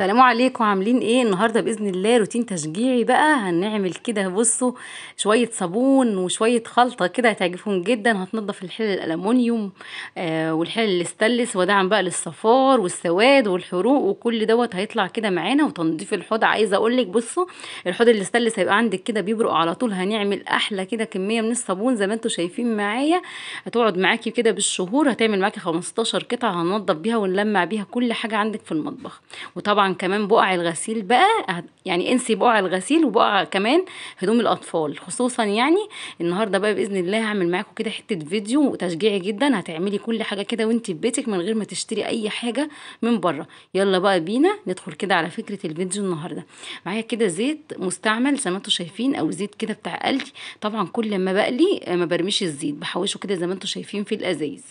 السلام عليكم عاملين ايه النهارده باذن الله روتين تشجيعي بقى هنعمل كده بصوا شويه صابون وشويه خلطه كده هتعجبهم جدا هتنضف الحل الالومنيوم آه والحل الاستانلس ودعم بقى للصفار والسواد والحروق وكل دوت هيطلع كده معانا وتنظيف الحوض عايزه اقول لك بصوا الحوض الاستانلس هيبقى عندك كده بيبرق على طول هنعمل احلى كده كميه من الصابون زي ما انتم شايفين معايا هتقعد معاكي كده بالشهور هتعمل معاكي 15 قطعه هننضف بيها ونلمع بيها كل حاجه عندك في المطبخ وطبعا طبعا كمان بقع الغسيل بقى يعني انسي بقع الغسيل وبقع كمان هدوم الاطفال خصوصا يعني النهارده بقى باذن الله هعمل معاكم كده حته فيديو تشجيعي جدا هتعملي كل حاجه كده وانت في بيتك من غير ما تشتري اي حاجه من بره يلا بقى بينا ندخل كده على فكره الفيديو النهارده معايا كده زيت مستعمل زي ما انتم شايفين او زيت كده بتاع قلي طبعا كل ما بقلي ما برميش الزيت بحوشه كده زي ما انتم شايفين في الازايز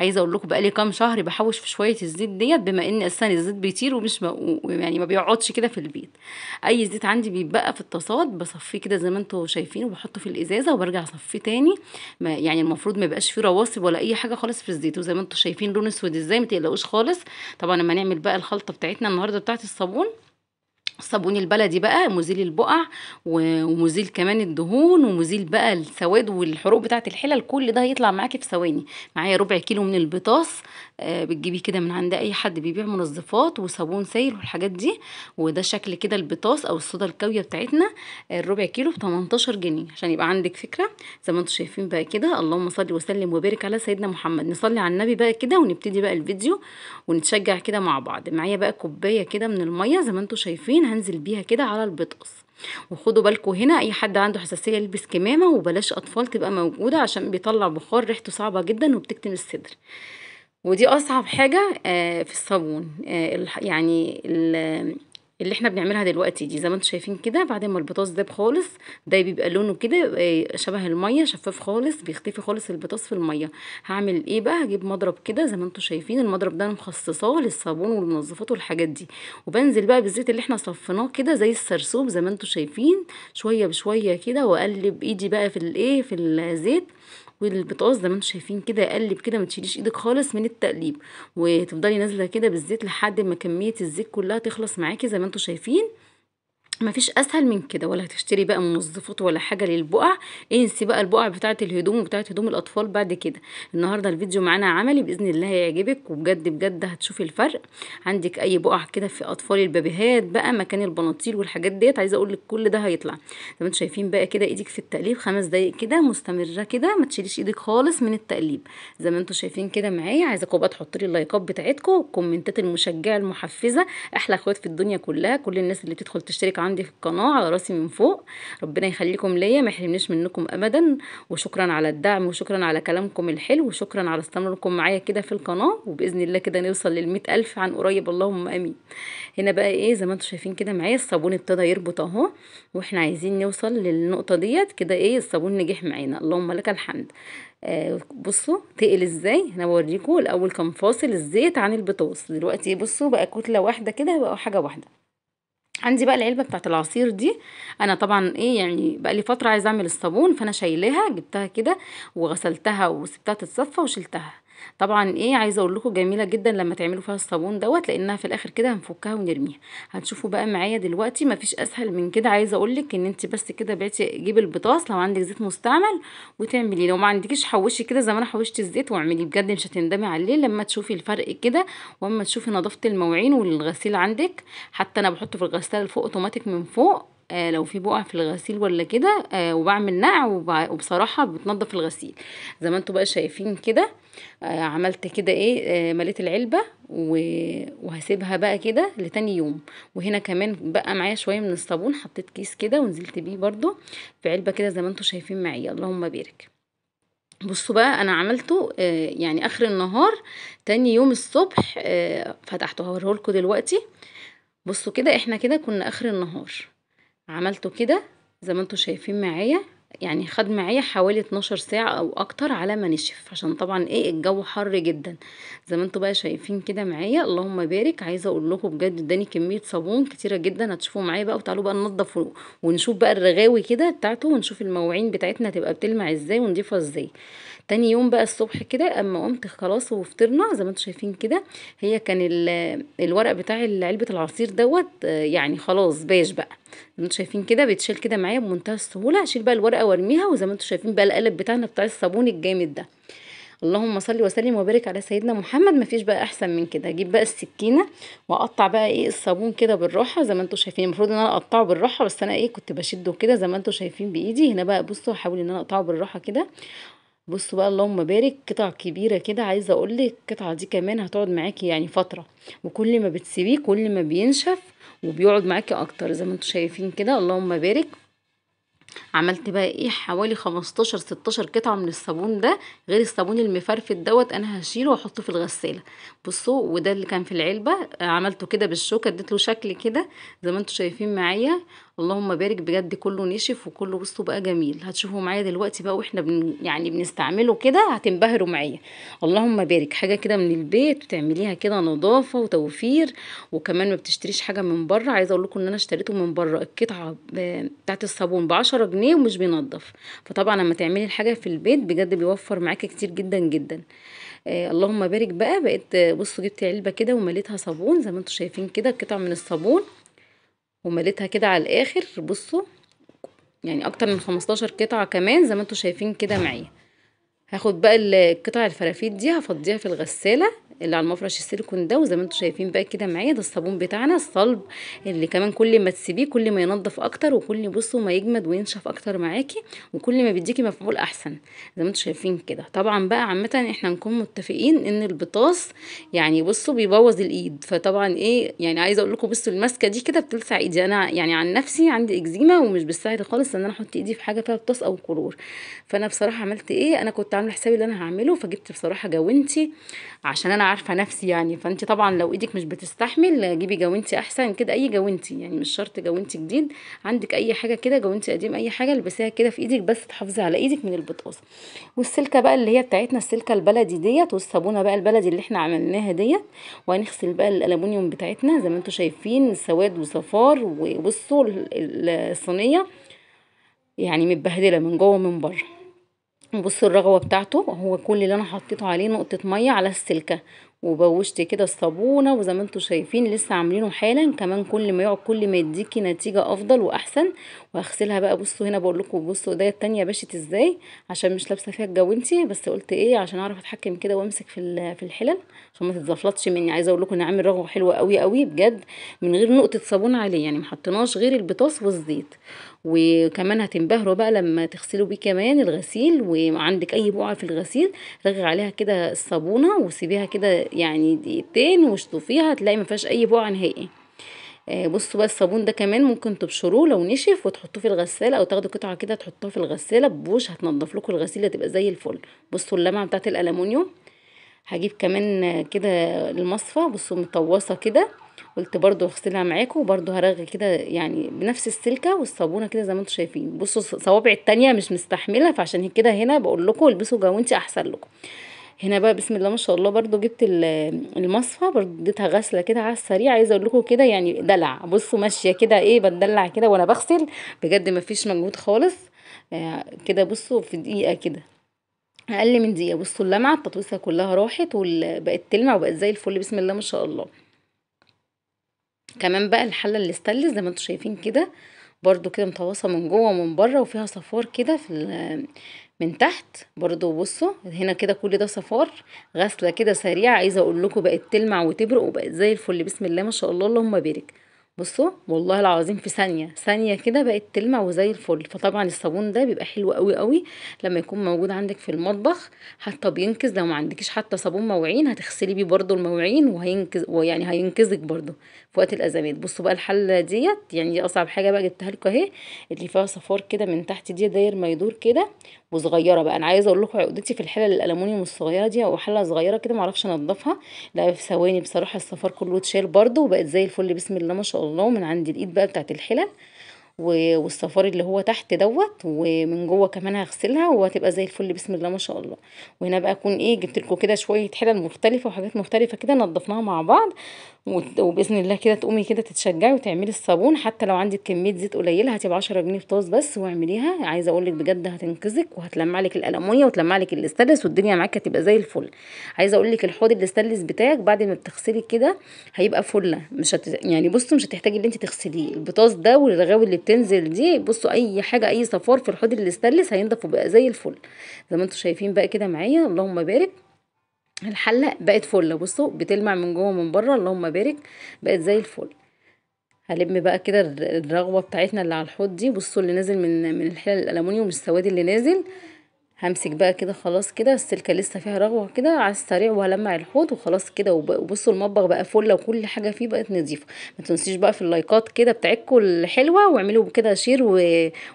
عايزه اقول لكم بقالي كام شهر بحوش في شويه الزيت ديت بما ان اساسا الزيت بيطير ومش ما يعني ما بيقعدش كده في البيت اي زيت عندي بيتبقى في الطاسات بصفيه كده زي ما انتم شايفين وبحطه في الازازه وبرجع اصفيه تاني ما يعني المفروض ما يبقاش فيه رواسب ولا اي حاجه خالص في الزيت وزي ما انتم شايفين لون اسود ازاي ما تقلقوش خالص طبعا لما نعمل بقى الخلطه بتاعتنا النهارده بتاعت الصابون الصابون البلدي بقى مزيل البقع ومزيل كمان الدهون ومزيل بقى السواد والحروق بتاعت الحلل كل ده هيطلع معاكي في ثواني معايا ربع كيلو من البطاص آه، بتجيبيه بتجيبي كده من عند اي حد بيبيع منظفات وصابون سايل والحاجات دي وده شكل كده البطاص او الصودا الكاويه بتاعتنا الربع آه، كيلو ب 18 جنيه عشان يبقى عندك فكره زي ما انتم شايفين بقى كده اللهم صل وسلم وبارك على سيدنا محمد نصلي على النبي بقى كده ونبتدي بقى الفيديو ونتشجع كده مع بعض معايا بقى كوبايه كده من الميه زي ما انتم شايفين هنزل بيها كده على البطقس وخدوا بالكم هنا اي حد عنده حساسيه يلبس كمامه وبلاش اطفال تبقى موجوده عشان بيطلع بخار ريحته صعبه جدا وبتكتم الصدر ودي اصعب حاجه آه، في الصابون آه، يعني اللي احنا بنعملها دلوقتي دي زي ما انتم شايفين كده بعد ما البطاطس داب خالص ده بيبقى لونه كده آه، شبه الميه شفاف خالص بيختفي خالص البطاطس في الميه هعمل ايه بقى هجيب مضرب كده زي ما انتم شايفين المضرب ده انا مخصصاه للصابون والمنظفات والحاجات دي وبنزل بقى بالزيت اللي احنا صفيناه كده زي السرسوب زي ما انتم شايفين شويه بشويه كده واقلب ايدي بقى في الايه في الزيت والبطاطس زي ما انتوا شايفين كده قلب كده ما تشيليش ايدك خالص من التقليب وتفضلي نازله كده بالزيت لحد ما كميه الزيت كلها تخلص معاكي زي ما انتوا شايفين ما فيش اسهل من كده ولا هتشتري بقى منظفات ولا حاجه للبقع انسي بقى البقع بتاعه الهدوم وبتاعه هدوم الاطفال بعد كده النهارده الفيديو معانا عملي باذن الله هيعجبك وبجد بجد هتشوفي الفرق عندك اي بقع كده في اطفال البابيهات بقى مكان البناطيل والحاجات ديت عايزه اقول لك كل ده هيطلع زي ما انتم شايفين بقى كده ايدك في التقليب خمس دقايق كده مستمره كده ما تشيليش ايدك خالص من التقليب زي ما انتم شايفين كده معايا عايزاكم بقى تحطوا لي اللايكات بتاعتكم والكومنتات المشجعه المحفزه احلى اخوات في الدنيا كلها كل الناس اللي بتدخل تشترك عندي في القناه على راسي من فوق ربنا يخليكم ليا ما يحرمنيش منكم ابدا وشكرا على الدعم وشكرا على كلامكم الحلو وشكرا على استمراركم معايا كده في القناه وباذن الله كده نوصل للمئة الف عن قريب اللهم امين هنا بقى ايه زي ما انتم شايفين كده معايا الصابون ابتدى يربط اهو واحنا عايزين نوصل للنقطه ديت كده ايه الصابون نجح معانا اللهم لك الحمد آه بصوا تقل ازاي انا بوريكم الاول كان فاصل الزيت عن البطاس دلوقتي بصوا بقى كتله واحده كده بقى حاجه واحده عندي بقى العلبه بتاعت العصير دي انا طبعا ايه يعني بقى لي فتره عايزه اعمل الصابون فانا شايلاها جبتها كده وغسلتها وسبتها تتصفى وشلتها طبعا ايه عايزه اقول لكم جميله جدا لما تعملوا فيها الصابون دوت لانها في الاخر كده هنفكها ونرميها هتشوفوا بقى معايا دلوقتي مفيش اسهل من كده عايزه اقول لك ان انت بس كده بعتي جيبي البطاس لو عندك زيت مستعمل وتعمليه لو ما عندكيش حوشي كده زي ما انا حوشت الزيت واعمليه بجد مش هتندمي عليه لما تشوفي الفرق كده واما تشوفي نظافه المواعين والغسيل عندك حتى انا بحطه في الغساله الفوق اوتوماتيك من فوق آه، لو في بقع في الغسيل ولا كده آه، وبعمل نقع وبصراحه بتنضف الغسيل زي ما انتم بقى شايفين كده آه، عملت كده ايه مليت العلبه وهسيبها بقى كده لتاني يوم وهنا كمان بقى معايا شويه من الصابون حطيت كيس كده ونزلت بيه برده في علبه كده زي ما انتم شايفين معايا اللهم بارك بصوا بقى انا عملته يعني اخر النهار تاني يوم الصبح فتحته هوريه لكم دلوقتي بصوا كده احنا كده كنا اخر النهار عملته كده زي ما انتوا شايفين معايا يعني خد معايا حوالي 12 ساعة او اكتر على ما نشف عشان طبعا ايه الجو حر جدا زي ما انتوا بقى شايفين كده معايا اللهم بارك عايزة اقول لكم بجد اداني كمية صابون كتيرة جدا هتشوفوا معايا بقى وتعالوا بقى ننضف ونشوف بقى الرغاوي كده بتاعته ونشوف المواعين بتاعتنا هتبقى بتلمع ازاي ونضيفها ازاي تاني يوم بقى الصبح كده اما قمت خلاص وفطرنا زي ما انتم شايفين كده هي كان الورق بتاع علبه العصير دوت يعني خلاص باش بقى زي ما انتم شايفين كده بيتشال كده معايا بمنتهى السهوله اشيل بقى الورقه وارميها وزي ما انتم شايفين بقى القالب بتاعنا بتاع الصابون الجامد ده اللهم صل وسلم وبارك على سيدنا محمد مفيش بقى احسن من كده اجيب بقى السكينه واقطع بقى ايه الصابون كده بالراحه زي ما انتم شايفين المفروض ان انا اقطعه بالراحه بس انا ايه كنت بشده كده زي ما انتم شايفين بايدي هنا بقى بصوا هحاول ان انا اقطعه بالراحه كده بص بقى اللهم بارك قطع كبيرة كده عايزة اقولك القطعة دي كمان هتقعد معاكي يعني فترة وكل ما بتسيبيه كل ما بينشف وبيقعد معاكي اكتر زي ما انتوا شايفين كده اللهم بارك عملت بقى ايه حوالي 15 16 قطعه من الصابون ده غير الصابون المفرفد دوت انا هشيله واحطه في الغساله بصوا وده اللي كان في العلبه عملته كده بالشوكه اديت له شكل كده زي ما انتوا شايفين معايا اللهم بارك بجد كله نشف وكله بصوا بقى جميل هتشوفوا معايا دلوقتي بقى واحنا بن يعني بنستعمله كده هتنبهروا معايا اللهم بارك حاجه كده من البيت بتعمليها كده نظافه وتوفير وكمان ما بتشتريش حاجه من بره عايزه اقول لكم ان انا اشتريته من بره القطعه بتاعت الصابون ب 10 جنيه ومش بينضف فطبعا لما تعملي الحاجه في البيت بجد بيوفر معاكي كتير جدا جدا آه اللهم بارك بقى بقيت بصوا جبت علبه كده ومليتها صابون زي ما انتم شايفين كده قطع من الصابون ومليتها كده على الاخر بصوا يعني اكتر من 15 قطعة كمان زي ما انتوا شايفين كده معايا هاخد بقى القطع الفرافيت دي هفضيها في الغسالة اللي على المفرش السيليكون ده وزي ما انتم شايفين بقى كده معايا ده الصابون بتاعنا الصلب اللي كمان كل ما تسيبيه كل ما ينضف اكتر وكل بصوا ما يجمد وينشف اكتر معاكي وكل ما بيديكي مفعول احسن زي ما انتم شايفين كده طبعا بقى عامه احنا نكون متفقين ان البطاس يعني بصوا بيبوظ الايد فطبعا ايه يعني عايزه اقول لكم بصوا الماسكه دي كده بتلسع ايدي انا يعني عن نفسي عندي اكزيما ومش بالسهل خالص ان انا احط ايدي في حاجه فيها بطاس او قرور فانا بصراحه عملت ايه انا كنت عامله حسابي اللي انا هعمله فجبت بصراحه جوانتي عشان انا عارفه نفسي يعني فانت طبعا لو ايدك مش بتستحمل جيبي جوانتي احسن كده اي جوانتي يعني مش شرط جوانتي جديد عندك اي حاجه كده جوانتي قديم اي حاجه البسيها كده في ايدك بس تحافظي على ايدك من البطاطس والسلكه بقى اللي هي بتاعتنا السلكه البلدي ديت والصابونه بقى البلدي اللي احنا عملناها ديت وهنغسل بقى الالومنيوم بتاعتنا زي ما انتم شايفين سواد وصفار وبصوا الصينيه يعني متبهدله من جوه ومن بره بصوا الرغوة بتاعته هو كل اللي انا حطيته عليه نقطة مية على السلكة وبوشت كده الصابونة وزي ما انتوا شايفين لسه عاملينه حالا كمان كل ما يقعد كل ما يديكي نتيجة افضل واحسن وهغسلها بقى بصوا هنا بقول لكم بصوا ايديا التانية بشت ازاي عشان مش لابسة فيها الجوانتي بس قلت ايه عشان اعرف اتحكم كده وامسك في في الحلل عشان ما تتزفلطش مني عايزة اقول لكم ان عامل رغوة حلوة قوي قوي بجد من غير نقطة صابون عليه يعني محطناش غير البطاس والزيت وكمان هتنبهروا بقى لما تغسلوا بيه كمان الغسيل وعندك اي بقعه في الغسيل رغي عليها كده الصابونه وسيبيها كده يعني دقيقتين واشطفيها هتلاقي ما فيهاش اي بقعه نهائي آه، بصوا بقى الصابون ده كمان ممكن تبشروه لو نشف وتحطوه في الغساله او تاخدوا قطعه كده تحطوها في الغساله ببوش هتنضف لكم الغسيله تبقى زي الفل بصوا اللمعه بتاعت الالومنيوم هجيب كمان كده المصفى بصوا مطوصه كده قلت برضو هغسلها معاكم وبرضو هرغي كده يعني بنفس السلكه والصابونه كده زي ما انتم شايفين بصوا صوابعي التانية مش مستحمله فعشان كده هنا بقول لكم البسوا جوانتي احسن لكم هنا بقى بسم الله ما شاء الله برضو جبت المصفى برضو اديتها غسله كده على السريع عايزه اقول لكم كده يعني دلع بصوا ماشيه كده ايه بتدلع كده وانا بغسل بجد مفيش مجهود خالص آه، كده بصوا في دقيقه كده اقل من دقيقه بصوا اللمعه التطويسه كلها راحت وبقت تلمع وبقت زي الفل بسم الله ما شاء الله كمان بقى الحله اللي ستانلس زي ما انتم شايفين كده برضو كده متواصله من جوه ومن بره وفيها صفار كده في من تحت برضو بصوا هنا كده كل ده صفار غسله كده سريعه عايزه اقول لكم بقت تلمع وتبرق وبقت زي الفل بسم الله ما شاء الله اللهم بارك بصوا والله العظيم في ثانيه ثانيه كده بقت تلمع وزي الفل فطبعا الصابون ده بيبقى حلو قوي قوي لما يكون موجود عندك في المطبخ حتى بينقذ لو ما عندكيش حتى صابون مواعين هتغسلي بيه برده المواعين وهينقذ ويعني هينقذك برده في وقت الازمات بصوا بقى الحله ديت يعني دي اصعب حاجه بقى جبتها لكم اهي اللي فيها صفار كده من تحت دي داير ما يدور كده وصغيره بقى انا عايزه اقول لكم عقدتي في الحلل الالومنيوم الصغيره دي او حله صغيره كده ما اعرفش انضفها لا في ثواني بصراحه الصفار كله اتشال برده وبقت زي الفل بسم الله ما شاء الله الله من عند الايد بقى بتاعت الحلل والصفار اللي هو تحت دوت ومن جوه كمان هغسلها وهتبقى زي الفل بسم الله ما شاء الله وهنا بقى اكون ايه جبت لكم كده شويه حلل مختلفه وحاجات مختلفه كده نضفناها مع بعض وباذن الله كده تقومي كده تتشجعي وتعملي الصابون حتى لو عندك كميه زيت قليله هتبقى 10 جنيه في طاس بس واعمليها عايزه اقول لك بجد هتنقذك وهتلمع لك القلمويه وتلمع لك الاستانلس والدنيا معاك هتبقى زي الفل عايزه اقول لك الحوض الاستانلس بتاعك بعد ما بتغسلي كده هيبقى فله مش هت... يعني بصوا مش هتحتاجي ان انت تغسليه البطاس ده والرغاوي اللي بتنزل دي بصوا اي حاجه اي صفار في الحوض استلس هينضفوا بقى زي الفل زي ما انتم شايفين بقى كده معايا اللهم بارك الحله بقت فله بصوا بتلمع من جوه من بره اللهم بارك بقت زي الفل هلم بقى كده الرغوه بتاعتنا اللي على الحوض دي بصوا اللي نازل من من الحله الالومنيوم السواد اللي نازل همسك بقى كده خلاص كده السلكه لسه فيها رغوه كده على السريع وهلمع الحوض وخلاص كده وبصوا المطبخ بقى فله وكل حاجه فيه بقت نظيفه ما تنسيش بقى في اللايكات كده بتاعتكم الحلوه واعملوا كده شير و...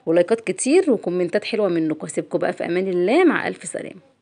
ولايكات كتير وكومنتات حلوه منكم اسيبكم بقى في امان الله مع الف سلامه